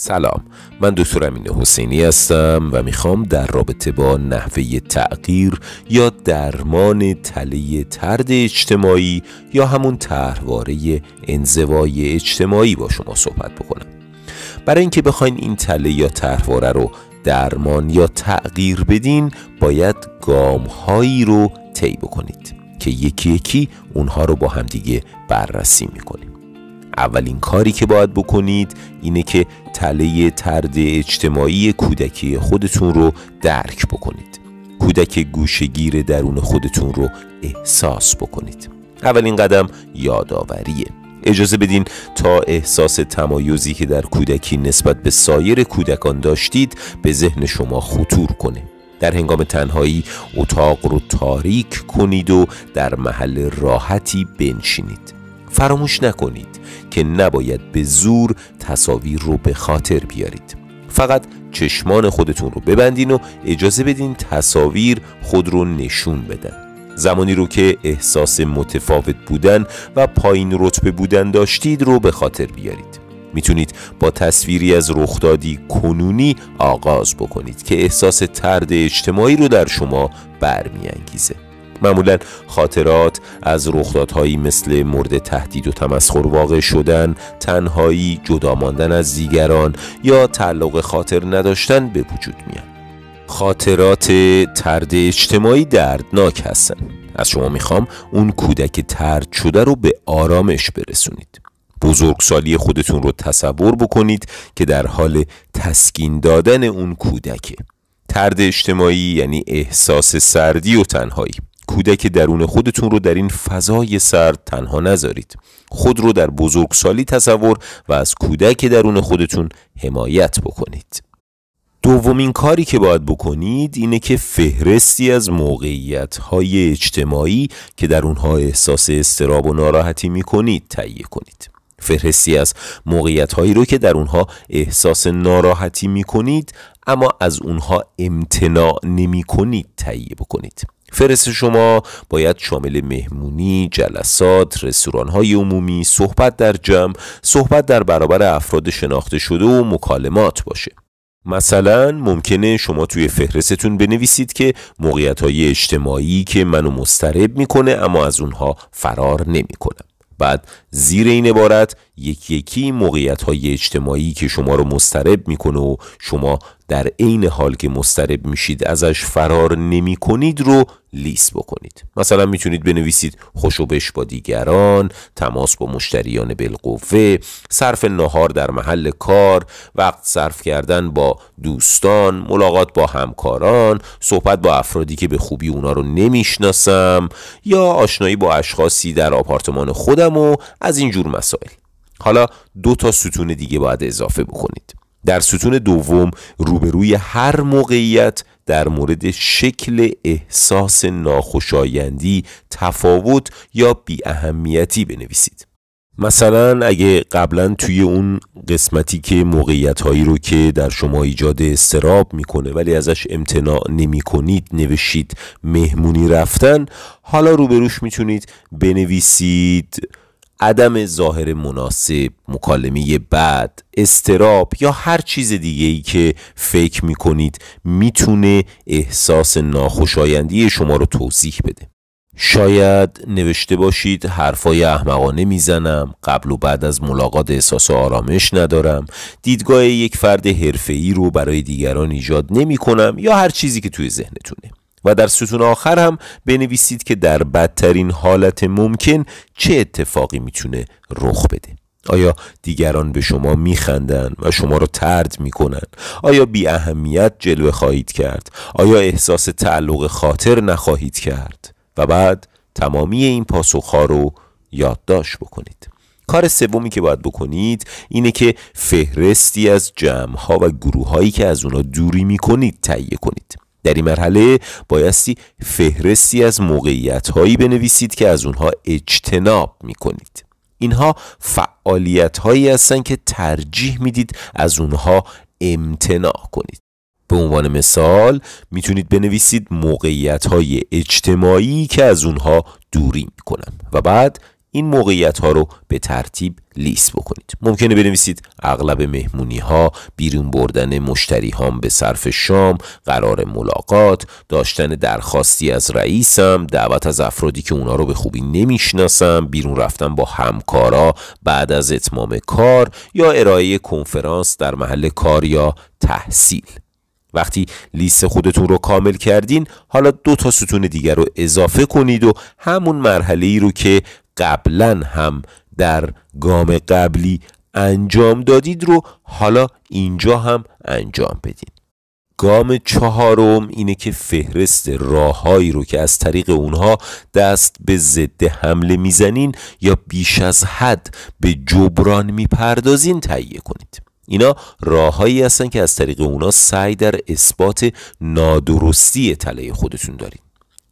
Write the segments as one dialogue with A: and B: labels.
A: سلام من دکتر امین حسینی هستم و میخوام در رابطه با نحوه تغییر یا درمان تله ترد اجتماعی یا همون طرحواره انزوای اجتماعی با شما صحبت بکنم برای اینکه بخواین این تله یا طرحواره رو درمان یا تغییر بدین باید گام هایی رو طی بکنید که یکی یکی اونها رو با همدیگه بررسی میکنیم اولین کاری که باید بکنید اینه که تله ترد اجتماعی کودکی خودتون رو درک بکنید کودک گوشگیر درون خودتون رو احساس بکنید اولین قدم یادآوریه اجازه بدین تا احساس تمایزی که در کودکی نسبت به سایر کودکان داشتید به ذهن شما خطور کنه در هنگام تنهایی اتاق رو تاریک کنید و در محل راحتی بنشینید فراموش نکنید که نباید به زور تصاویر رو به خاطر بیارید فقط چشمان خودتون رو ببندین و اجازه بدین تصاویر خود رو نشون بدن زمانی رو که احساس متفاوت بودن و پایین رتبه بودن داشتید رو به خاطر بیارید میتونید با تصویری از رخدادی کنونی آغاز بکنید که احساس ترد اجتماعی رو در شما برمیانگیزه معمولا خاطرات از رخدادهایی مثل مورد تهدید و تمسخر واقع شدن تنهایی جدا ماندن از دیگران یا تعلق خاطر نداشتن به وجود میان خاطرات ترد اجتماعی دردناک هستن از شما میخوام اون کودک ترد شده رو به آرامش برسونید بزرگسالی خودتون رو تصور بکنید که در حال تسکین دادن اون کودکه ترد اجتماعی یعنی احساس سردی و تنهایی کودک درون خودتون رو در این فضای سرد تنها نذارید خود رو در بزرگسالی تصور و از کودک درون خودتون حمایت بکنید دومین کاری که باید بکنید اینه که فهرستی از موقعیت های اجتماعی که در اونها احساس استراب و ناراحتی می کنید تهیه کنید فهرستی از موقعیت هایی رو که در اونها احساس ناراحتی می کنید اما از اونها امتناع نمی کنید تهیه بکنید فرست شما باید شامل مهمونی، جلسات، های عمومی، صحبت در جمع، صحبت در برابر افراد شناخته شده و مکالمات باشه. مثلا ممکنه شما توی فهرستتون بنویسید که موقعیت های اجتماعی که منو مسترب میکنه اما از اونها فرار نمیکنم. بعد زیر این عبارت یکی یکی موقعیت های اجتماعی که شما رو مسترب میکنه و شما در عین حال که مسترب میشید ازش فرار نمی کنید رو لیست بکنید مثلا میتونید بنویسید بش با دیگران تماس با مشتریان بالقوه صرف نهار در محل کار وقت صرف کردن با دوستان ملاقات با همکاران صحبت با افرادی که به خوبی اونا رو نمیشناسم یا آشنایی با اشخاصی در آپارتمان خودم و از این جور مسائل حالا دو تا ستون دیگه باید اضافه بکنید در ستون دوم روبروی هر موقعیت در مورد شکل احساس ناخوشایندی تفاوت یا بی اهمیتی بنویسید مثلا اگه قبلا توی اون قسمتی که موقعیت هایی رو که در شما ایجاد استراب میکنه ولی ازش امتناع نمی کنید نوشید مهمونی رفتن حالا روبروش میتونید بنویسید عدم ظاهر مناسب مکالمه بد استراب یا هر چیز دیگه ای که فکر می میتونه احساس ناخوشایندی شما رو توضیح بده شاید نوشته باشید حرفای احمقانه میزنم قبل و بعد از ملاقات احساس و آرامش ندارم دیدگاه یک فرد حرفه‌ای رو برای دیگران ایجاد نمی کنم یا هر چیزی که توی ذهنتونه و در ستون آخر هم بنویسید که در بدترین حالت ممکن چه اتفاقی میتونه رخ بده آیا دیگران به شما میخندن و شما را ترد میکنن آیا بی اهمیت جلوه خواهید کرد آیا احساس تعلق خاطر نخواهید کرد و بعد تمامی این پاسخها رو یادداشت بکنید کار سومی که باید بکنید اینه که فهرستی از جمع ها و گروه هایی که از اونا دوری میکنید تهیه کنید در این مرحله بایستی فهرستی از موقعیت هایی بنویسید که از اونها اجتناب می کنید اینها فعالیت هایی هستند که ترجیح میدید از اونها امتناع کنید به عنوان مثال میتونید بنویسید موقعیت های اجتماعی که از اونها دوری میکنم و بعد این موقعیت ها رو به ترتیب لیست بکنید ممکنه بنویسید اغلب مهمونی ها بیرون بردن مشتری هام به صرف شام قرار ملاقات داشتن درخواستی از رئیسم دعوت از افرادی که اونا رو به خوبی نمیشناسم بیرون رفتن با همکارا بعد از اتمام کار یا ارائه کنفرانس در محل کار یا تحصیل وقتی لیست خودتون رو کامل کردین حالا دو تا ستون دیگر رو اضافه کنید و همون مرحله ای رو که قبلا هم در گام قبلی انجام دادید رو حالا اینجا هم انجام بدین گام چهارم اینه که فهرست راههایی رو که از طریق اونها دست به ضد حمله میزنین یا بیش از حد به جبران میپردازین تهیه کنید اینا راههایی هستن که از طریق اونا سعی در اثبات نادرستی تله خودتون دارین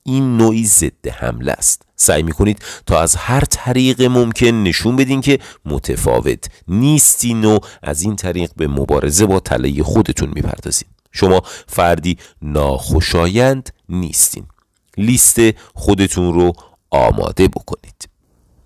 A: این نوعی ضد حمله است سعی میکنید تا از هر طریق ممکن نشون بدین که متفاوت نیستین و از این طریق به مبارزه با تلهی خودتون میپردازین شما فردی ناخوشایند نیستین لیست خودتون رو آماده بکنید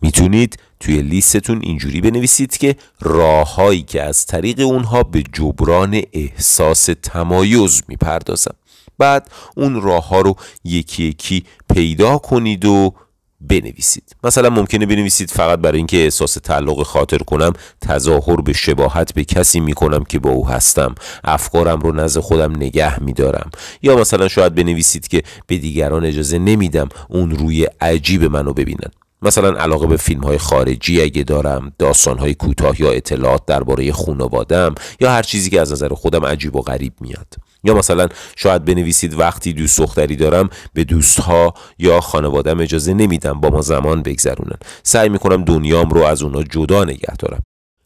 A: میتونید توی لیستتون اینجوری بنویسید که راههایی که از طریق اونها به جبران احساس تمایز میپردازم بعد اون راه ها رو یکی یکی پیدا کنید و بنویسید مثلا ممکنه بنویسید فقط برای اینکه احساس تعلق خاطر کنم تظاهر به شباهت به کسی میکنم که با او هستم افکارم رو نزد خودم نگه میدارم یا مثلا شاید بنویسید که به دیگران اجازه نمیدم اون روی عجیب منو ببینن مثلا علاقه به فیلم های خارجی اگه دارم داستان های کوتاه یا اطلاعات درباره خانوادم یا هر چیزی که از نظر خودم عجیب و غریب میاد یا مثلا شاید بنویسید وقتی دوست دختری دارم به دوستها یا خانوادم اجازه نمیدم با ما زمان بگذرونن سعی میکنم دنیام رو از اونا جدا نگه دارم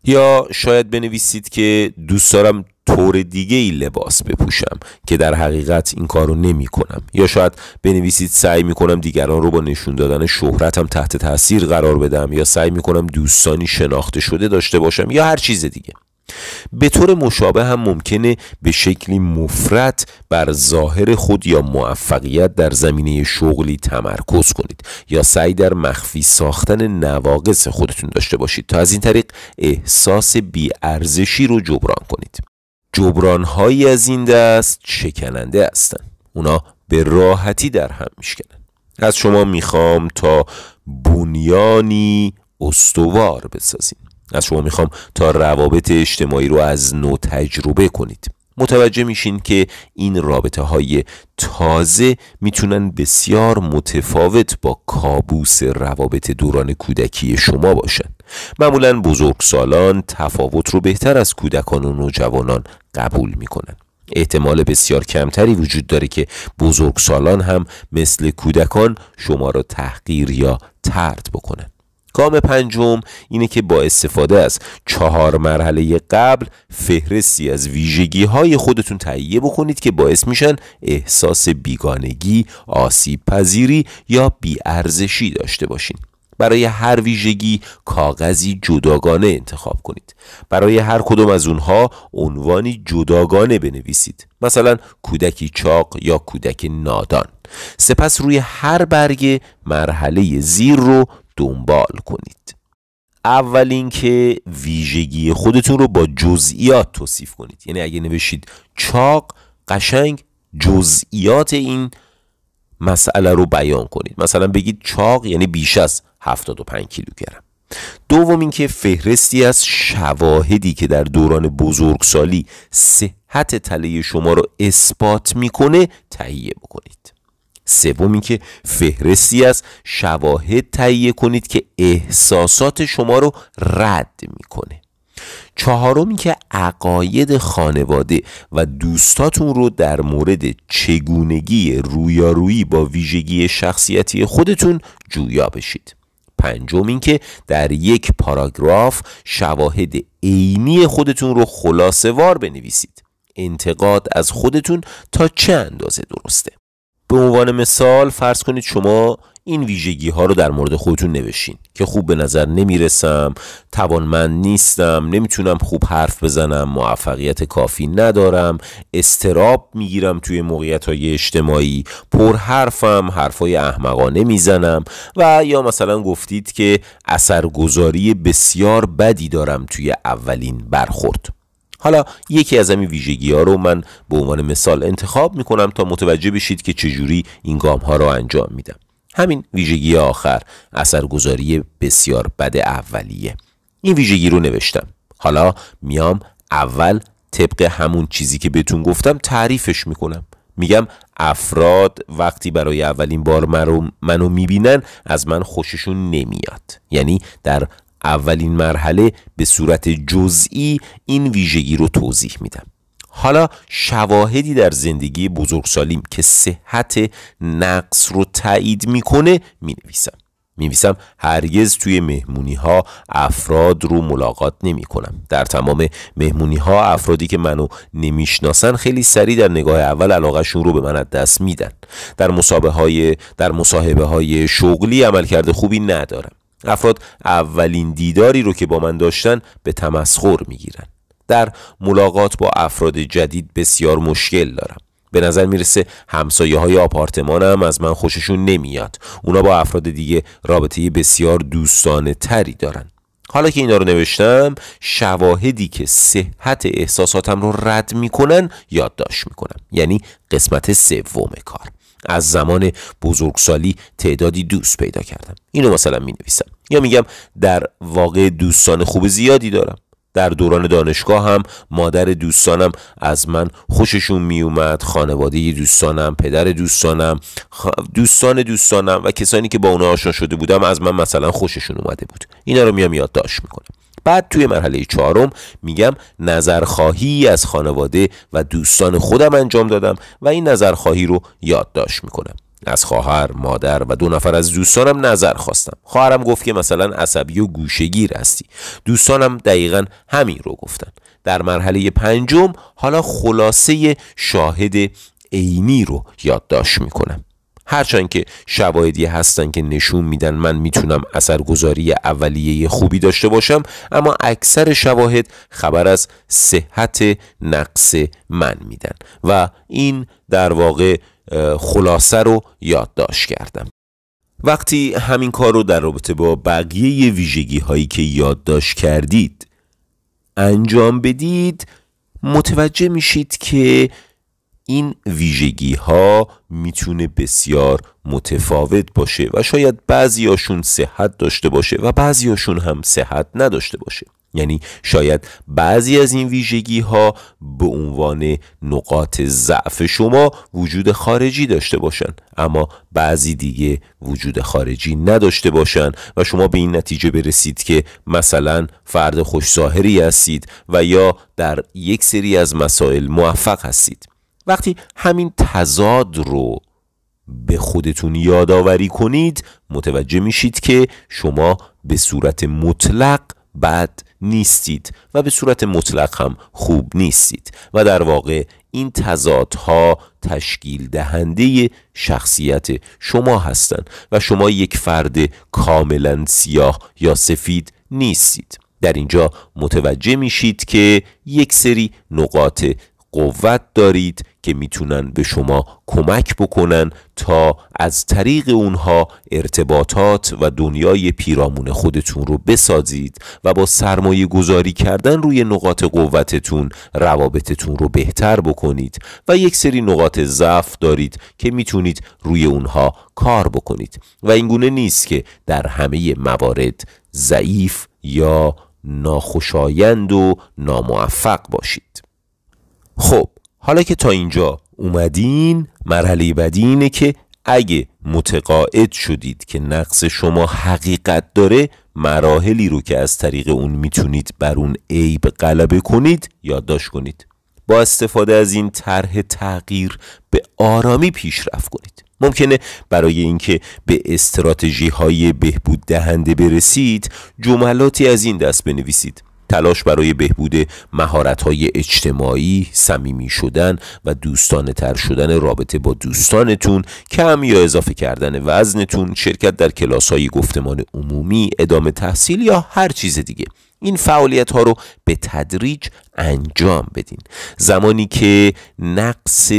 A: یا شاید بنویسید که دوست دارم طور دیگه ای لباس بپوشم که در حقیقت این کار رو نمی کنم یا شاید بنویسید سعی می کنم دیگران رو با نشون دادن شهرتم تحت تاثیر قرار بدم یا سعی می کنم دوستانی شناخته شده داشته باشم یا هر چیز دیگه به طور مشابه هم ممکنه به شکلی مفرط بر ظاهر خود یا موفقیت در زمینه شغلی تمرکز کنید یا سعی در مخفی ساختن نواقص خودتون داشته باشید تا از این طریق احساس بیارزشی رو جبران کنید جبران هایی از این دست شکننده هستند اونا به راحتی در هم میشکنند از شما میخوام تا بنیانی استوار بسازید از شما میخوام تا روابط اجتماعی رو از نو تجربه کنید متوجه میشین که این رابطه های تازه میتونن بسیار متفاوت با کابوس روابط دوران کودکی شما باشن معمولا بزرگسالان تفاوت رو بهتر از کودکان و نوجوانان قبول میکنن احتمال بسیار کمتری وجود داره که بزرگسالان هم مثل کودکان شما را تحقیر یا ترد بکنن گام پنجم اینه که با استفاده از چهار مرحله قبل فهرستی از ویژگی های خودتون تهیه بکنید که باعث میشن احساس بیگانگی، آسیب پذیری یا بیارزشی داشته باشین. برای هر ویژگی کاغذی جداگانه انتخاب کنید برای هر کدوم از اونها عنوانی جداگانه بنویسید مثلا کودکی چاق یا کودک نادان سپس روی هر برگه مرحله زیر رو دنبال کنید اول اینکه ویژگی خودتون رو با جزئیات توصیف کنید یعنی اگه نوشید چاق قشنگ جزئیات این مسئله رو بیان کنید مثلا بگید چاق یعنی بیش از 75 کیلوگرم دوم اینکه فهرستی از شواهدی که در دوران بزرگسالی صحت تله شما رو اثبات میکنه تهیه بکنید سوم که فهرستی از شواهد تهیه کنید که احساسات شما رو رد میکنه چهارم که عقاید خانواده و دوستاتون رو در مورد چگونگی رویارویی با ویژگی شخصیتی خودتون جویا بشید پنجم اینکه در یک پاراگراف شواهد عینی خودتون رو خلاصه وار بنویسید انتقاد از خودتون تا چه اندازه درسته به عنوان مثال فرض کنید شما این ویژگی ها رو در مورد خودتون نوشین که خوب به نظر نمیرسم توانمند نیستم نمیتونم خوب حرف بزنم موفقیت کافی ندارم استراب میگیرم توی موقعیت های اجتماعی پر حرفم حرفای احمقانه میزنم و یا مثلا گفتید که اثرگذاری بسیار بدی دارم توی اولین برخورد حالا یکی از همین ویژگی ها رو من به عنوان مثال انتخاب کنم تا متوجه بشید که چجوری این گام ها رو انجام میدم همین ویژگی آخر اثرگذاری بسیار بد اولیه این ویژگی رو نوشتم حالا میام اول طبق همون چیزی که بهتون گفتم تعریفش میکنم میگم افراد وقتی برای اولین بار منو, منو میبینن از من خوششون نمیاد یعنی در اولین مرحله به صورت جزئی این ویژگی رو توضیح میدم حالا شواهدی در زندگی بزرگسالیم که صحت نقص رو تایید میکنه مینویسم مینویسم هرگز توی مهمونی ها افراد رو ملاقات نمی کنم در تمام مهمونی ها افرادی که منو نمیشناسن خیلی سریع در نگاه اول علاقهشون رو به من از دست میدن در مصاحبه های در مصاحبه های شغلی عملکرد خوبی ندارم افراد اولین دیداری رو که با من داشتن به تمسخر میگیرن در ملاقات با افراد جدید بسیار مشکل دارم به نظر میرسه همسایه های آپارتمانم از من خوششون نمیاد اونا با افراد دیگه رابطه بسیار دوستانه تری دارن حالا که اینا رو نوشتم شواهدی که صحت احساساتم رو رد میکنن یادداشت میکنم یعنی قسمت سوم کار از زمان بزرگسالی تعدادی دوست پیدا کردم اینو مثلا می نویسم یا میگم در واقع دوستان خوب زیادی دارم در دوران دانشگاه هم مادر دوستانم از من خوششون میومد خانواده دوستانم پدر دوستانم دوستان دوستانم و کسانی که با اونا آشنا شده بودم از من مثلا خوششون اومده بود اینا رو میام یادداشت میکنم بعد توی مرحله چهارم میگم نظرخواهی از خانواده و دوستان خودم انجام دادم و این نظرخواهی رو یادداشت میکنم از خواهر، مادر و دو نفر از دوستانم نظر خواستم. خواهرم گفت که مثلا عصبی و گوشگیر هستی. دوستانم دقیقا همین رو گفتن. در مرحله پنجم حالا خلاصه شاهد عینی رو یادداشت میکنم. هرچند که شواهدی هستن که نشون میدن من میتونم اثرگذاری اولیه خوبی داشته باشم اما اکثر شواهد خبر از صحت نقص من میدن و این در واقع خلاصه رو یادداشت کردم وقتی همین کار رو در رابطه با بقیه ویژگی هایی که یادداشت کردید انجام بدید متوجه میشید که این ویژگی ها میتونه بسیار متفاوت باشه و شاید بعضی صحت داشته باشه و بعضی هم صحت نداشته باشه یعنی شاید بعضی از این ویژگی ها به عنوان نقاط ضعف شما وجود خارجی داشته باشن اما بعضی دیگه وجود خارجی نداشته باشن و شما به این نتیجه برسید که مثلا فرد خوش هستید و یا در یک سری از مسائل موفق هستید وقتی همین تضاد رو به خودتون یادآوری کنید متوجه میشید که شما به صورت مطلق بد نیستید و به صورت مطلق هم خوب نیستید و در واقع این تضادها تشکیل دهنده شخصیت شما هستند و شما یک فرد کاملا سیاه یا سفید نیستید در اینجا متوجه میشید که یک سری نقاط قوت دارید که میتونن به شما کمک بکنن تا از طریق اونها ارتباطات و دنیای پیرامون خودتون رو بسازید و با سرمایه گذاری کردن روی نقاط قوتتون روابطتون رو بهتر بکنید و یک سری نقاط ضعف دارید که میتونید روی اونها کار بکنید و اینگونه نیست که در همه موارد ضعیف یا ناخوشایند و ناموفق باشید خب حالا که تا اینجا اومدین مرحله بعدی اینه که اگه متقاعد شدید که نقص شما حقیقت داره مراحلی رو که از طریق اون میتونید بر اون عیب غلبه کنید یادداشت کنید با استفاده از این طرح تغییر به آرامی پیشرفت کنید ممکنه برای اینکه به استراتژی های بهبود دهنده برسید جملاتی از این دست بنویسید تلاش برای بهبود مهارت‌های اجتماعی، صمیمی شدن و دوستانه تر شدن رابطه با دوستانتون، کم یا اضافه کردن وزنتون، شرکت در های گفتمان عمومی، ادامه تحصیل یا هر چیز دیگه. این فعالیت ها رو به تدریج انجام بدین زمانی که نقص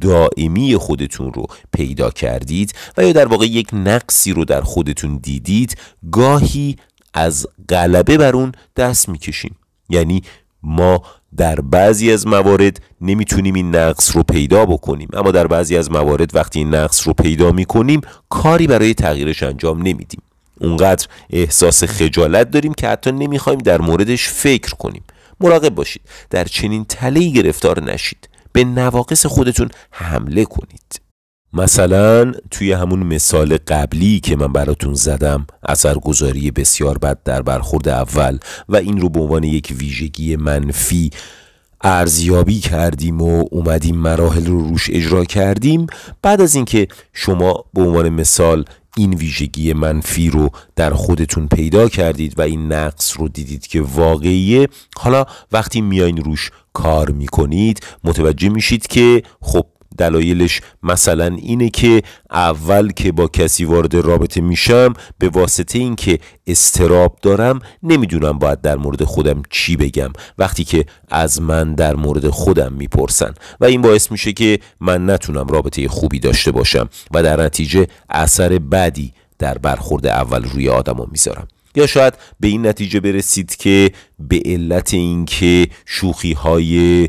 A: دائمی خودتون رو پیدا کردید و یا در واقع یک نقصی رو در خودتون دیدید گاهی از غلبه بر اون دست میکشیم یعنی ما در بعضی از موارد نمیتونیم این نقص رو پیدا بکنیم اما در بعضی از موارد وقتی این نقص رو پیدا میکنیم کاری برای تغییرش انجام نمیدیم اونقدر احساس خجالت داریم که حتی نمیخوایم در موردش فکر کنیم مراقب باشید در چنین تلهی گرفتار نشید به نواقص خودتون حمله کنید مثلا توی همون مثال قبلی که من براتون زدم اثرگذاری بسیار بد در برخورد اول و این رو به عنوان یک ویژگی منفی ارزیابی کردیم و اومدیم مراحل رو روش اجرا کردیم بعد از اینکه شما به عنوان مثال این ویژگی منفی رو در خودتون پیدا کردید و این نقص رو دیدید که واقعیه حالا وقتی میاین روش کار میکنید متوجه میشید که خب دلایلش مثلا اینه که اول که با کسی وارد رابطه میشم به واسطه اینکه استراب دارم نمیدونم باید در مورد خودم چی بگم وقتی که از من در مورد خودم میپرسن و این باعث میشه که من نتونم رابطه خوبی داشته باشم و در نتیجه اثر بدی در برخورد اول روی آدما میذارم یا شاید به این نتیجه برسید که به علت اینکه شوخی های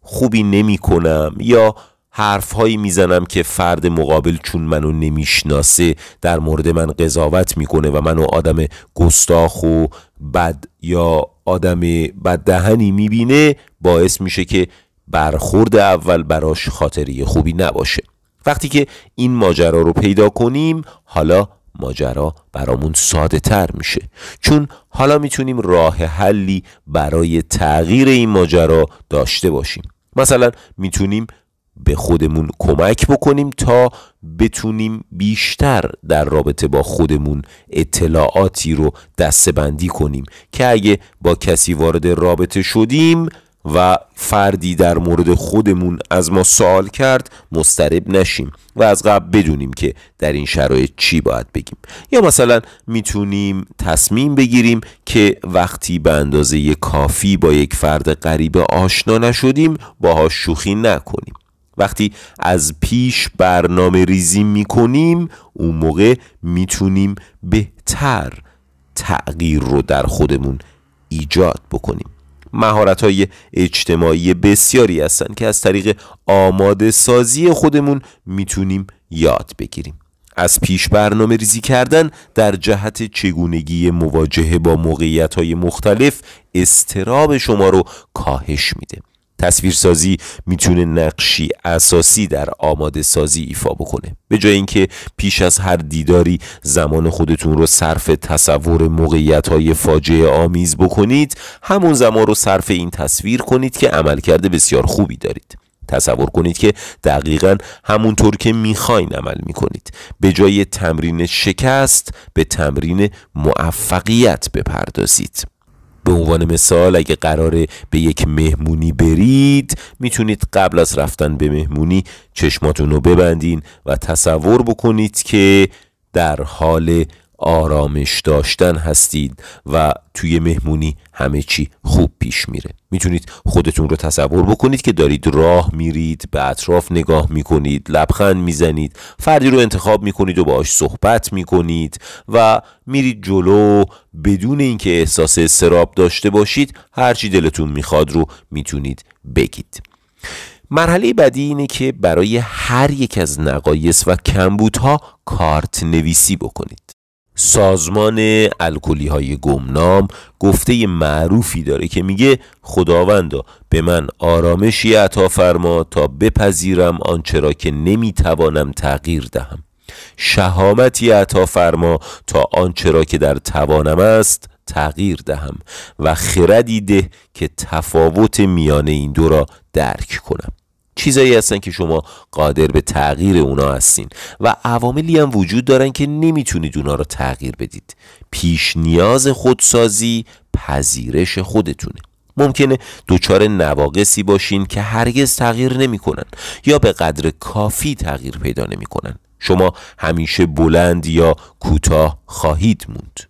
A: خوبی نمی کنم یا حرفهایی میزنم که فرد مقابل چون منو نمیشناسه در مورد من قضاوت میکنه و منو آدم گستاخ و بد یا آدم بددهنی میبینه باعث میشه که برخورد اول براش خاطری خوبی نباشه وقتی که این ماجرا رو پیدا کنیم حالا ماجرا برامون ساده تر میشه چون حالا میتونیم راه حلی برای تغییر این ماجرا داشته باشیم مثلا میتونیم به خودمون کمک بکنیم تا بتونیم بیشتر در رابطه با خودمون اطلاعاتی رو دستبندی کنیم که اگه با کسی وارد رابطه شدیم و فردی در مورد خودمون از ما سوال کرد مسترب نشیم و از قبل بدونیم که در این شرایط چی باید بگیم یا مثلا میتونیم تصمیم بگیریم که وقتی به اندازه کافی با یک فرد غریبه آشنا نشدیم باهاش شوخی نکنیم وقتی از پیش برنامه ریزی کنیم، اون موقع میتونیم بهتر تغییر رو در خودمون ایجاد بکنیم مهارت های اجتماعی بسیاری هستند که از طریق آماده سازی خودمون میتونیم یاد بگیریم از پیش برنامه ریزی کردن در جهت چگونگی مواجهه با موقعیت های مختلف استراب شما رو کاهش میده تصویرسازی میتونه نقشی اساسی در آماده سازی ایفا بکنه به جای اینکه پیش از هر دیداری زمان خودتون رو صرف تصور موقعیت های فاجعه آمیز بکنید همون زمان رو صرف این تصویر کنید که عملکرد بسیار خوبی دارید تصور کنید که دقیقا همونطور که میخواین عمل میکنید به جای تمرین شکست به تمرین موفقیت بپردازید به عنوان مثال اگه قراره به یک مهمونی برید میتونید قبل از رفتن به مهمونی چشماتون رو ببندین و تصور بکنید که در حال آرامش داشتن هستید و توی مهمونی همه چی خوب پیش میره میتونید خودتون رو تصور بکنید که دارید راه میرید به اطراف نگاه میکنید لبخند میزنید فردی رو انتخاب میکنید و باهاش صحبت میکنید و میرید جلو بدون اینکه احساس سراب داشته باشید هرچی دلتون میخواد رو میتونید بگید مرحله بعدی اینه که برای هر یک از نقایص و کمبودها کارت نویسی بکنید سازمان الکلی های گمنام گفته معروفی داره که میگه خداوندا به من آرامشی عطا فرما تا بپذیرم آنچرا که نمیتوانم تغییر دهم شهامتی عطا فرما تا آنچرا که در توانم است تغییر دهم و خردی ده که تفاوت میان این دو را درک کنم چیزایی هستن که شما قادر به تغییر اونا هستین و عواملی هم وجود دارن که نمیتونید اونا رو تغییر بدید پیش نیاز خودسازی پذیرش خودتونه ممکنه دچار نواقصی باشین که هرگز تغییر نمیکنن یا به قدر کافی تغییر پیدا نمیکنن شما همیشه بلند یا کوتاه خواهید موند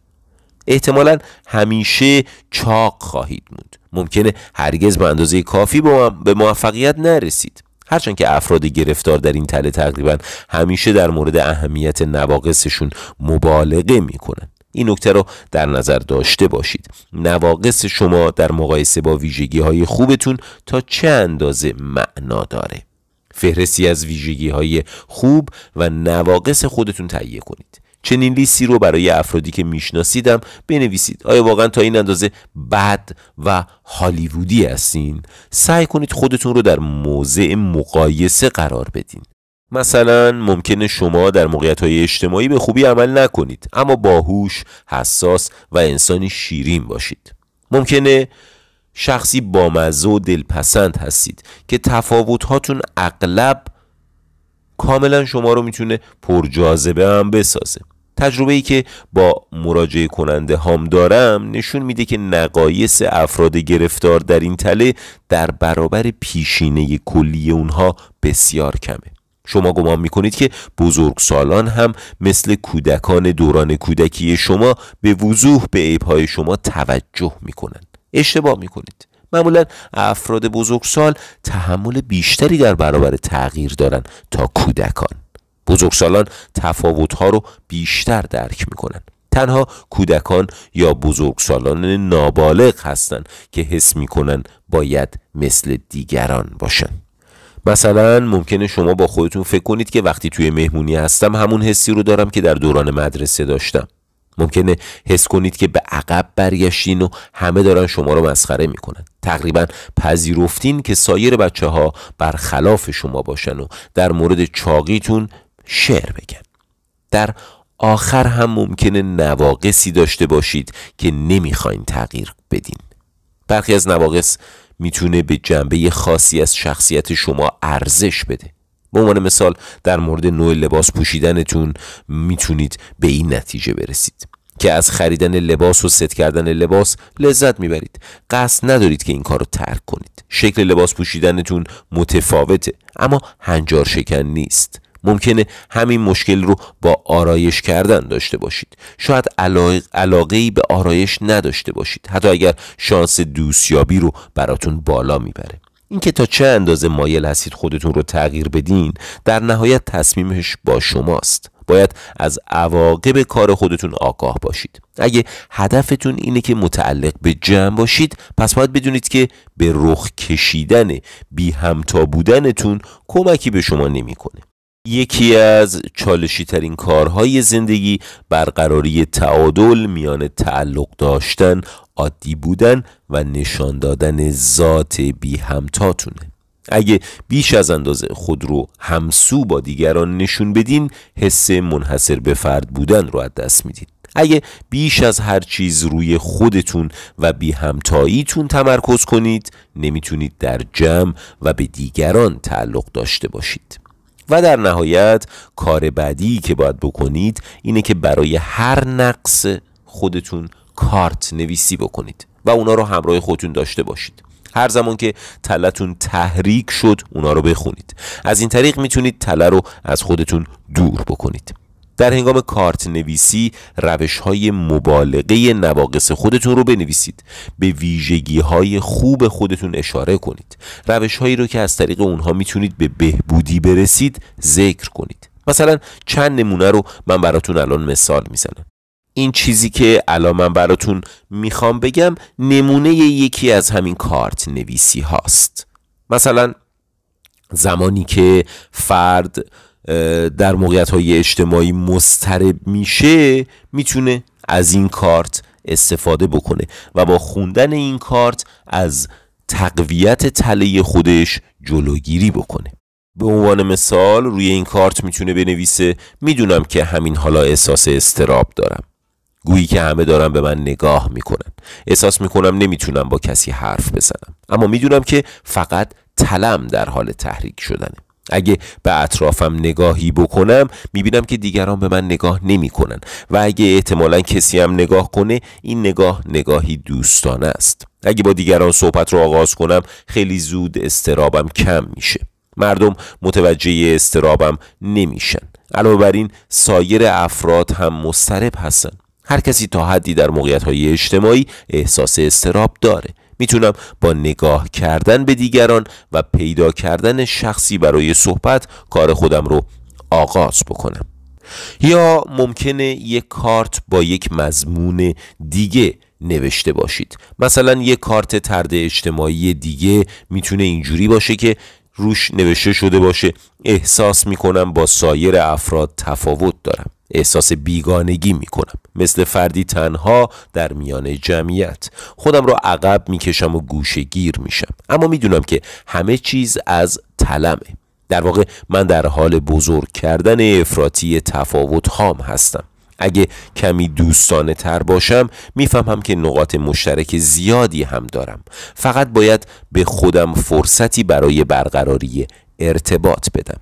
A: احتمالا همیشه چاق خواهید موند ممکنه هرگز به اندازه کافی به موفقیت نرسید هرچند که افراد گرفتار در این تله تقریبا همیشه در مورد اهمیت نواقصشون مبالغه میکنن این نکته رو در نظر داشته باشید نواقص شما در مقایسه با ویژگی های خوبتون تا چه اندازه معنا داره فهرستی از ویژگی های خوب و نواقص خودتون تهیه کنید چنین لیستی رو برای افرادی که میشناسیدم بنویسید آیا واقعا تا این اندازه بد و هالیوودی هستین سعی کنید خودتون رو در موضع مقایسه قرار بدین مثلا ممکنه شما در موقعیت های اجتماعی به خوبی عمل نکنید اما باهوش، حساس و انسانی شیرین باشید ممکنه شخصی بامزه و دلپسند هستید که تفاوت هاتون اغلب کاملا شما رو میتونه پرجاذبه هم بسازه تجربه ای که با مراجعه کننده هام دارم نشون میده که نقایص افراد گرفتار در این تله در برابر پیشینه کلی اونها بسیار کمه شما گمان میکنید که بزرگسالان هم مثل کودکان دوران کودکی شما به وضوح به عیبهای شما توجه میکنند اشتباه میکنید معمولا افراد بزرگسال تحمل بیشتری در برابر تغییر دارند تا کودکان بزرگسالان تفاوتها رو بیشتر درک میکنن تنها کودکان یا بزرگسالان نابالغ هستند که حس میکنن باید مثل دیگران باشن مثلا ممکنه شما با خودتون فکر کنید که وقتی توی مهمونی هستم همون حسی رو دارم که در دوران مدرسه داشتم ممکنه حس کنید که به عقب برگشتین و همه دارن شما رو مسخره میکنن تقریبا پذیرفتین که سایر بچه ها برخلاف شما باشن و در مورد چاقیتون شعر بگن در آخر هم ممکنه نواقصی داشته باشید که نمیخواین تغییر بدین برخی از نواقص میتونه به جنبه خاصی از شخصیت شما ارزش بده به عنوان مثال در مورد نوع لباس پوشیدنتون میتونید به این نتیجه برسید که از خریدن لباس و ست کردن لباس لذت میبرید قصد ندارید که این کار رو ترک کنید شکل لباس پوشیدنتون متفاوته اما هنجار شکن نیست ممکنه همین مشکل رو با آرایش کردن داشته باشید شاید علاقه ای به آرایش نداشته باشید حتی اگر شانس دوستیابی رو براتون بالا میبره اینکه تا چه اندازه مایل هستید خودتون رو تغییر بدین در نهایت تصمیمش با شماست باید از عواقب کار خودتون آگاه باشید اگه هدفتون اینه که متعلق به جمع باشید پس باید بدونید که به رخ کشیدن بی همتا بودنتون کمکی به شما نمیکنه یکی از چالشی ترین کارهای زندگی برقراری تعادل میان تعلق داشتن عادی بودن و نشان دادن ذات بی همتاتونه اگه بیش از اندازه خود رو همسو با دیگران نشون بدین حس منحصر به فرد بودن رو از دست میدید اگه بیش از هر چیز روی خودتون و بی همتاییتون تمرکز کنید نمیتونید در جمع و به دیگران تعلق داشته باشید و در نهایت کار بعدی که باید بکنید اینه که برای هر نقص خودتون کارت نویسی بکنید و اونا رو همراه خودتون داشته باشید هر زمان که تلتون تحریک شد اونا رو بخونید از این طریق میتونید تله رو از خودتون دور بکنید در هنگام کارت نویسی روش های مبالغه نواقص خودتون رو بنویسید به ویژگی های خوب خودتون اشاره کنید روش هایی رو که از طریق اونها میتونید به بهبودی برسید ذکر کنید مثلا چند نمونه رو من براتون الان مثال میزنم این چیزی که الان من براتون میخوام بگم نمونه یکی از همین کارت نویسی هاست مثلا زمانی که فرد در موقعیت های اجتماعی مسترب میشه میتونه از این کارت استفاده بکنه و با خوندن این کارت از تقویت تله خودش جلوگیری بکنه به عنوان مثال روی این کارت میتونه بنویسه میدونم که همین حالا احساس استراب دارم گویی که همه دارم به من نگاه میکنن احساس میکنم نمیتونم با کسی حرف بزنم اما میدونم که فقط تلم در حال تحریک شدنه اگه به اطرافم نگاهی بکنم میبینم که دیگران به من نگاه نمیکنن و اگه احتمالا کسی هم نگاه کنه این نگاه نگاهی دوستانه است اگه با دیگران صحبت رو آغاز کنم خیلی زود استرابم کم میشه مردم متوجه استرابم نمیشن علاوه بر این سایر افراد هم مسترب هستن هر کسی تا حدی در موقعیت های اجتماعی احساس استراب داره میتونم با نگاه کردن به دیگران و پیدا کردن شخصی برای صحبت کار خودم رو آغاز بکنم یا ممکنه یک کارت با یک مضمون دیگه نوشته باشید مثلا یک کارت ترد اجتماعی دیگه میتونه اینجوری باشه که روش نوشته شده باشه احساس میکنم با سایر افراد تفاوت دارم احساس بیگانگی می کنم مثل فردی تنها در میان جمعیت خودم را عقب میکشم و گوشه گیر اما میدونم که همه چیز از تلمه در واقع من در حال بزرگ کردن افراطی تفاوت هام هستم اگه کمی دوستانه تر باشم میفهمم که نقاط مشترک زیادی هم دارم فقط باید به خودم فرصتی برای برقراری ارتباط بدم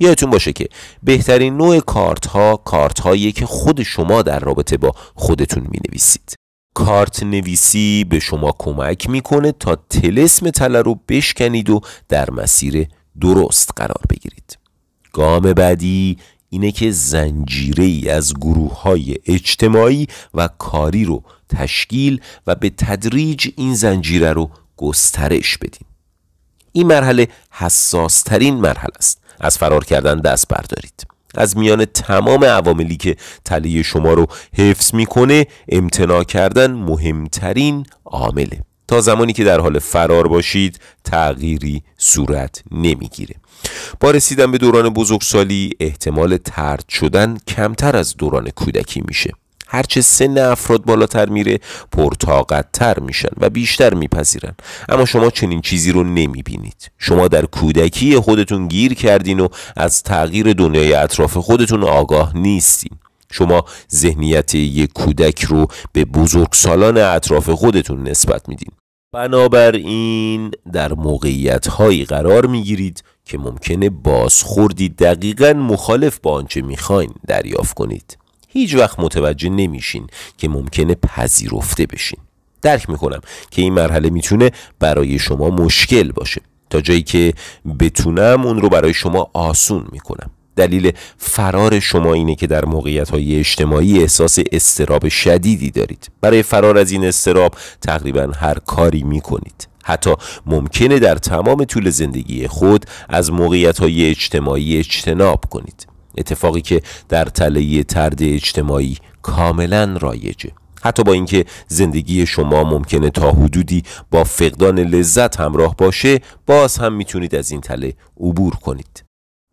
A: یادتون باشه که بهترین نوع کارت ها کارت هایی که خود شما در رابطه با خودتون می نویسید کارت نویسی به شما کمک میکنه تا تلسم تله رو بشکنید و در مسیر درست قرار بگیرید گام بعدی اینه که زنجیره ای از گروه های اجتماعی و کاری رو تشکیل و به تدریج این زنجیره رو گسترش بدین این مرحله حساس ترین مرحله است از فرار کردن دست بردارید از میان تمام عواملی که تله شما رو حفظ میکنه امتناع کردن مهمترین عامله تا زمانی که در حال فرار باشید تغییری صورت نمیگیره با رسیدن به دوران بزرگسالی احتمال ترد شدن کمتر از دوران کودکی میشه هر چه سن افراد بالاتر میره پرتاقتتر میشن و بیشتر میپذیرن اما شما چنین چیزی رو نمیبینید شما در کودکی خودتون گیر کردین و از تغییر دنیای اطراف خودتون آگاه نیستین شما ذهنیت یک کودک رو به بزرگسالان اطراف خودتون نسبت میدین بنابراین در موقعیت هایی قرار میگیرید که ممکنه بازخوردی دقیقا مخالف با آنچه میخواین دریافت کنید هیچ وقت متوجه نمیشین که ممکنه پذیرفته بشین درک میکنم که این مرحله میتونه برای شما مشکل باشه تا جایی که بتونم اون رو برای شما آسون میکنم دلیل فرار شما اینه که در موقعیت های اجتماعی احساس استراب شدیدی دارید برای فرار از این استراب تقریبا هر کاری میکنید حتی ممکنه در تمام طول زندگی خود از موقعیت های اجتماعی اجتناب کنید اتفاقی که در تله ترد اجتماعی کاملا رایجه حتی با اینکه زندگی شما ممکنه تا حدودی با فقدان لذت همراه باشه باز هم میتونید از این تله عبور کنید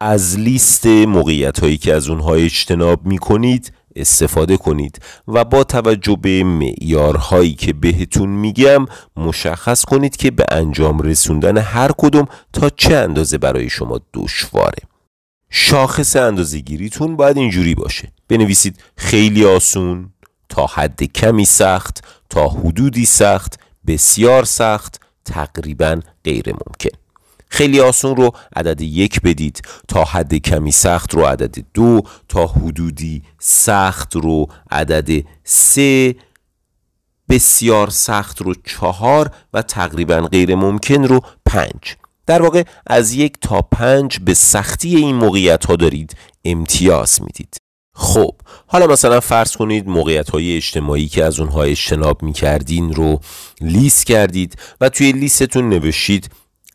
A: از لیست موقعیت هایی که از اونها اجتناب میکنید استفاده کنید و با توجه به معیارهایی که بهتون میگم مشخص کنید که به انجام رسوندن هر کدوم تا چه اندازه برای شما دشواره. شاخص گیریتون باید اینجوری باشه بنویسید خیلی آسون تا حد کمی سخت تا حدودی سخت بسیار سخت تقریبا غیر ممکن خیلی آسون رو عدد یک بدید تا حد کمی سخت رو عدد دو تا حدودی سخت رو عدد سه بسیار سخت رو چهار و تقریبا غیر ممکن رو پنج در واقع از یک تا پنج به سختی این موقعیت ها دارید امتیاز میدید خب حالا مثلا فرض کنید موقعیت های اجتماعی که از اونها اجتناب میکردین رو لیست کردید و توی لیستتون نوشید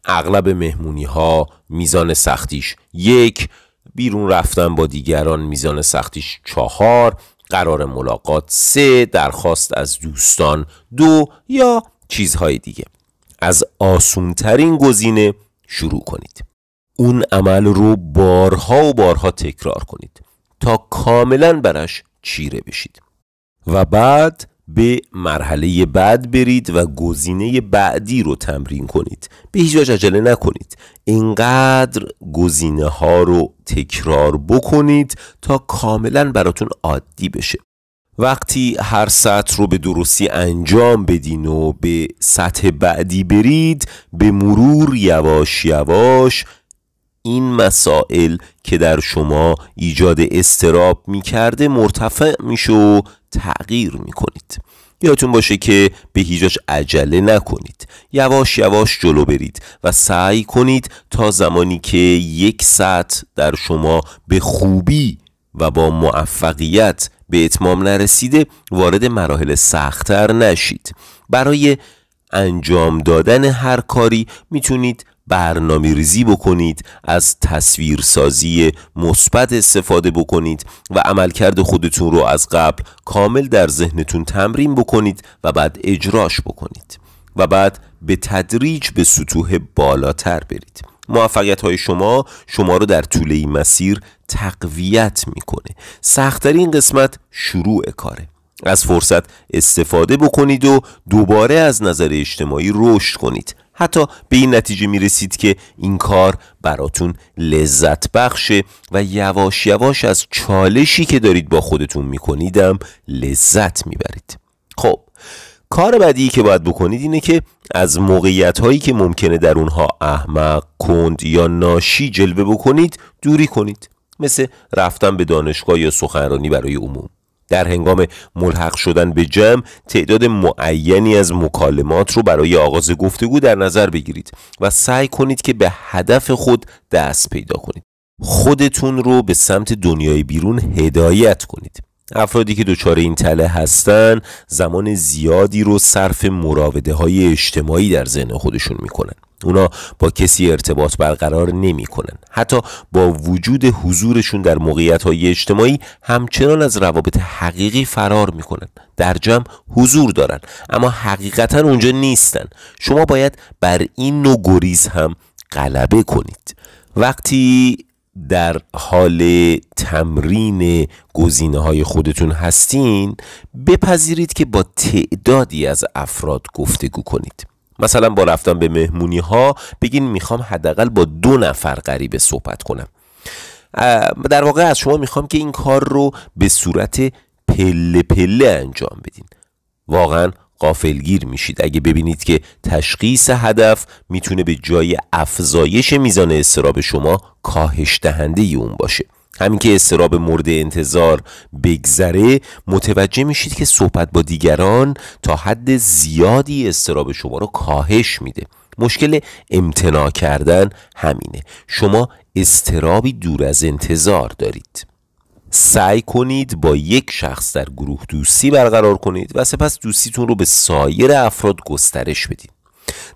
A: اغلب مهمونی ها میزان سختیش یک بیرون رفتن با دیگران میزان سختیش چهار قرار ملاقات سه درخواست از دوستان دو یا چیزهای دیگه از آسونترین گزینه شروع کنید اون عمل رو بارها و بارها تکرار کنید تا کاملا برش چیره بشید و بعد به مرحله بعد برید و گزینه بعدی رو تمرین کنید به هیچ وجه عجله نکنید اینقدر گزینه ها رو تکرار بکنید تا کاملا براتون عادی بشه وقتی هر سطح رو به درستی انجام بدین و به سطح بعدی برید به مرور یواش یواش این مسائل که در شما ایجاد استراب می کرده مرتفع میشه و تغییر می کنید یادتون باشه که به هیچ عجله نکنید یواش یواش جلو برید و سعی کنید تا زمانی که یک سطح در شما به خوبی و با موفقیت به اتمام نرسیده وارد مراحل سختتر نشید برای انجام دادن هر کاری میتونید برنامه ریزی بکنید از تصویرسازی مثبت استفاده بکنید و عملکرد خودتون رو از قبل کامل در ذهنتون تمرین بکنید و بعد اجراش بکنید و بعد به تدریج به سطوح بالاتر برید موفقیت های شما شما رو در طول این مسیر تقویت میکنه سختترین قسمت شروع کاره از فرصت استفاده بکنید و دوباره از نظر اجتماعی رشد کنید حتی به این نتیجه می رسید که این کار براتون لذت بخشه و یواش یواش از چالشی که دارید با خودتون می کنیدم لذت می برید. خب کار بعدی که باید بکنید اینه که از موقعیت هایی که ممکنه در اونها احمق، کند یا ناشی جلوه بکنید دوری کنید مثل رفتن به دانشگاه یا سخنرانی برای عموم در هنگام ملحق شدن به جمع تعداد معینی از مکالمات رو برای آغاز گفتگو در نظر بگیرید و سعی کنید که به هدف خود دست پیدا کنید خودتون رو به سمت دنیای بیرون هدایت کنید افرادی که دچار این تله هستن زمان زیادی رو صرف مراوده های اجتماعی در ذهن خودشون میکنن اونا با کسی ارتباط برقرار کنن حتی با وجود حضورشون در موقعیت های اجتماعی همچنان از روابط حقیقی فرار می کنن در جمع حضور دارن اما حقیقتا اونجا نیستن شما باید بر این نوع گریز هم غلبه کنید وقتی در حال تمرین گزینه های خودتون هستین بپذیرید که با تعدادی از افراد گفتگو کنید مثلا با رفتن به مهمونی ها بگین میخوام حداقل با دو نفر غریبه صحبت کنم در واقع از شما میخوام که این کار رو به صورت پله پله انجام بدین واقعا قافلگیر میشید اگه ببینید که تشخیص هدف میتونه به جای افزایش میزان استراب شما کاهش دهنده اون باشه همین که استراب مورد انتظار بگذره متوجه میشید که صحبت با دیگران تا حد زیادی استراب شما رو کاهش میده مشکل امتناع کردن همینه شما استرابی دور از انتظار دارید سعی کنید با یک شخص در گروه دوستی برقرار کنید و سپس دوستیتون رو به سایر افراد گسترش بدید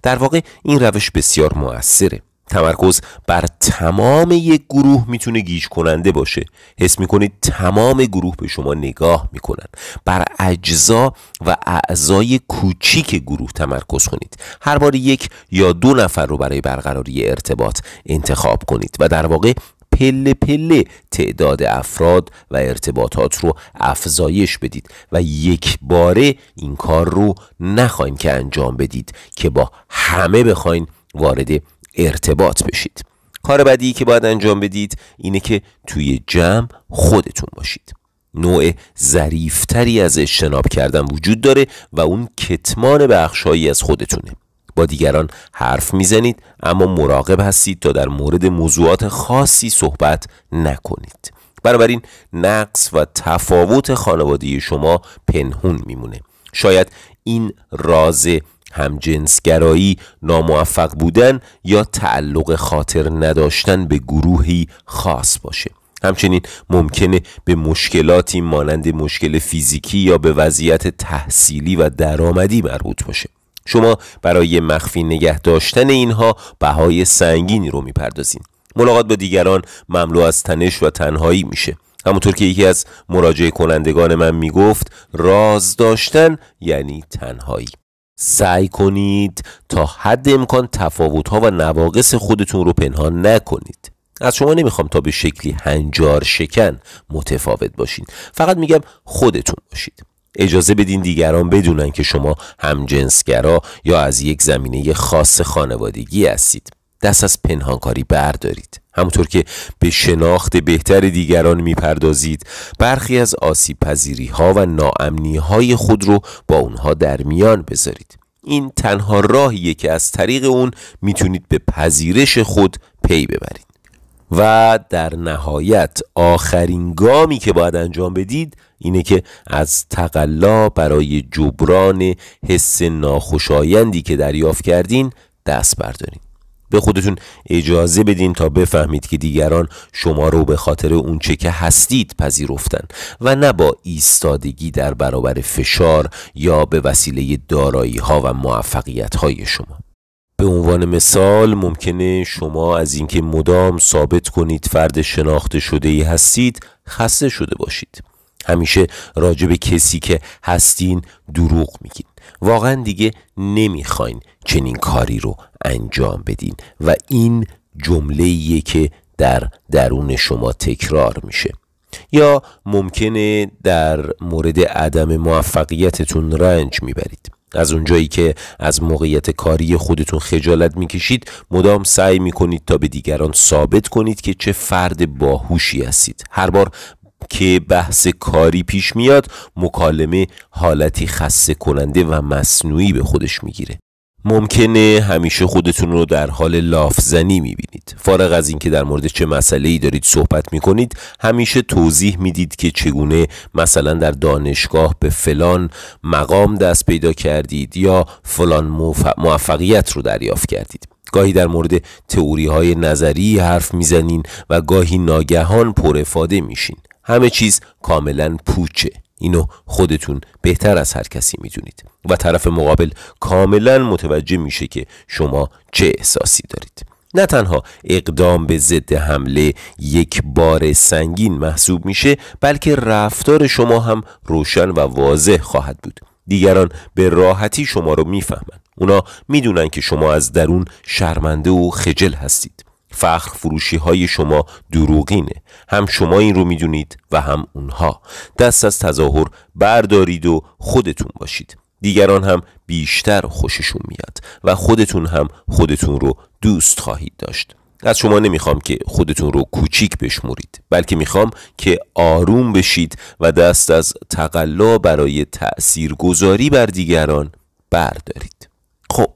A: در واقع این روش بسیار موثره تمرکز بر تمام یک گروه میتونه گیج کننده باشه حس میکنید تمام گروه به شما نگاه میکنن بر اجزا و اعضای کوچیک گروه تمرکز کنید هر بار یک یا دو نفر رو برای برقراری ارتباط انتخاب کنید و در واقع پله پله تعداد افراد و ارتباطات رو افزایش بدید و یک باره این کار رو نخواین که انجام بدید که با همه بخواین وارد ارتباط بشید کار بعدی که باید انجام بدید اینه که توی جمع خودتون باشید نوع ظریفتری از اجتناب کردن وجود داره و اون کتمان بخشهایی از خودتونه با دیگران حرف میزنید اما مراقب هستید تا در مورد موضوعات خاصی صحبت نکنید بنابراین نقص و تفاوت خانواده شما پنهون میمونه شاید این راز همجنسگرایی ناموفق بودن یا تعلق خاطر نداشتن به گروهی خاص باشه همچنین ممکنه به مشکلاتی مانند مشکل فیزیکی یا به وضعیت تحصیلی و درآمدی مربوط باشه شما برای مخفی نگه داشتن اینها بهای سنگینی رو میپردازین ملاقات با دیگران مملو از تنش و تنهایی میشه همونطور که یکی از مراجعه کنندگان من میگفت راز داشتن یعنی تنهایی سعی کنید تا حد امکان تفاوت و نواقص خودتون رو پنهان نکنید از شما نمیخوام تا به شکلی هنجار شکن متفاوت باشید فقط میگم خودتون باشید اجازه بدین دیگران بدونن که شما همجنسگرا یا از یک زمینه خاص خانوادگی هستید دست از پنهانکاری بردارید همونطور که به شناخت بهتر دیگران میپردازید برخی از آسیب پذیری ها و ناامنی های خود رو با اونها در میان بذارید این تنها راهیه که از طریق اون میتونید به پذیرش خود پی ببرید و در نهایت آخرین گامی که باید انجام بدید اینه که از تقلا برای جبران حس ناخوشایندی که دریافت کردین دست بردارید به خودتون اجازه بدین تا بفهمید که دیگران شما رو به خاطر اون چه که هستید پذیرفتن و نه با ایستادگی در برابر فشار یا به وسیله دارایی ها و موفقیت های شما به عنوان مثال ممکنه شما از اینکه مدام ثابت کنید فرد شناخته شده هستید خسته شده باشید همیشه راجع به کسی که هستین دروغ میگین واقعا دیگه نمیخواین چنین کاری رو انجام بدین و این جمله که در درون شما تکرار میشه یا ممکنه در مورد عدم موفقیتتون رنج میبرید از اونجایی که از موقعیت کاری خودتون خجالت میکشید مدام سعی میکنید تا به دیگران ثابت کنید که چه فرد باهوشی هستید هر بار که بحث کاری پیش میاد مکالمه حالتی خسته کننده و مصنوعی به خودش میگیره ممکنه همیشه خودتون رو در حال لافزنی میبینید فارغ از اینکه در مورد چه مسئله ای دارید صحبت میکنید همیشه توضیح میدید که چگونه مثلا در دانشگاه به فلان مقام دست پیدا کردید یا فلان موفقیت رو دریافت کردید گاهی در مورد تئوری های نظری حرف میزنین و گاهی ناگهان پرفاده افاده میشین همه چیز کاملا پوچه اینو خودتون بهتر از هر کسی میدونید و طرف مقابل کاملا متوجه میشه که شما چه احساسی دارید نه تنها اقدام به ضد حمله یک بار سنگین محسوب میشه بلکه رفتار شما هم روشن و واضح خواهد بود دیگران به راحتی شما رو میفهمند اونا میدونن که شما از درون شرمنده و خجل هستید فخر فروشی های شما دروغینه هم شما این رو میدونید و هم اونها دست از تظاهر بردارید و خودتون باشید دیگران هم بیشتر خوششون میاد و خودتون هم خودتون رو دوست خواهید داشت از شما نمیخوام که خودتون رو کوچیک بشمورید بلکه میخوام که آروم بشید و دست از تقلا برای تأثیر بر دیگران بردارید خب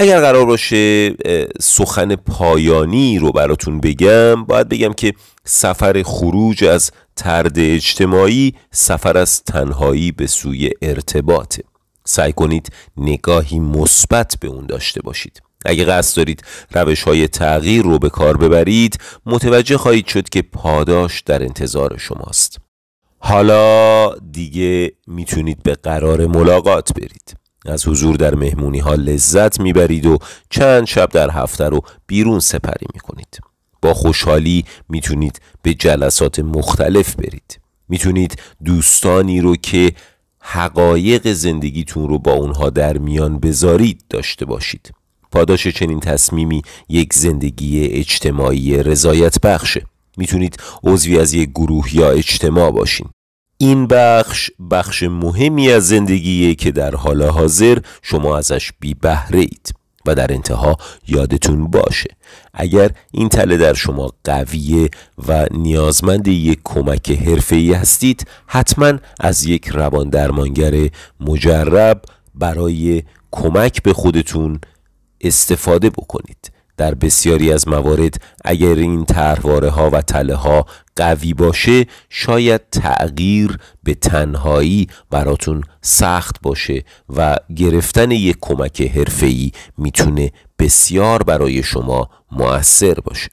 A: اگر قرار باشه سخن پایانی رو براتون بگم باید بگم که سفر خروج از ترد اجتماعی سفر از تنهایی به سوی ارتباطه سعی کنید نگاهی مثبت به اون داشته باشید اگه قصد دارید روش های تغییر رو به کار ببرید متوجه خواهید شد که پاداش در انتظار شماست حالا دیگه میتونید به قرار ملاقات برید از حضور در مهمونی ها لذت میبرید و چند شب در هفته رو بیرون سپری میکنید با خوشحالی میتونید به جلسات مختلف برید میتونید دوستانی رو که حقایق زندگیتون رو با اونها در میان بذارید داشته باشید پاداش چنین تصمیمی یک زندگی اجتماعی رضایت بخشه میتونید عضوی از یک گروه یا اجتماع باشین این بخش بخش مهمی از زندگیه که در حال حاضر شما ازش بی بهره اید و در انتها یادتون باشه اگر این تله در شما قویه و نیازمند یک کمک حرفه‌ای هستید حتما از یک روان درمانگر مجرب برای کمک به خودتون استفاده بکنید در بسیاری از موارد اگر این طرحواره ها و تله ها قوی باشه شاید تغییر به تنهایی براتون سخت باشه و گرفتن یک کمک حرفه‌ای میتونه بسیار برای شما مؤثر باشه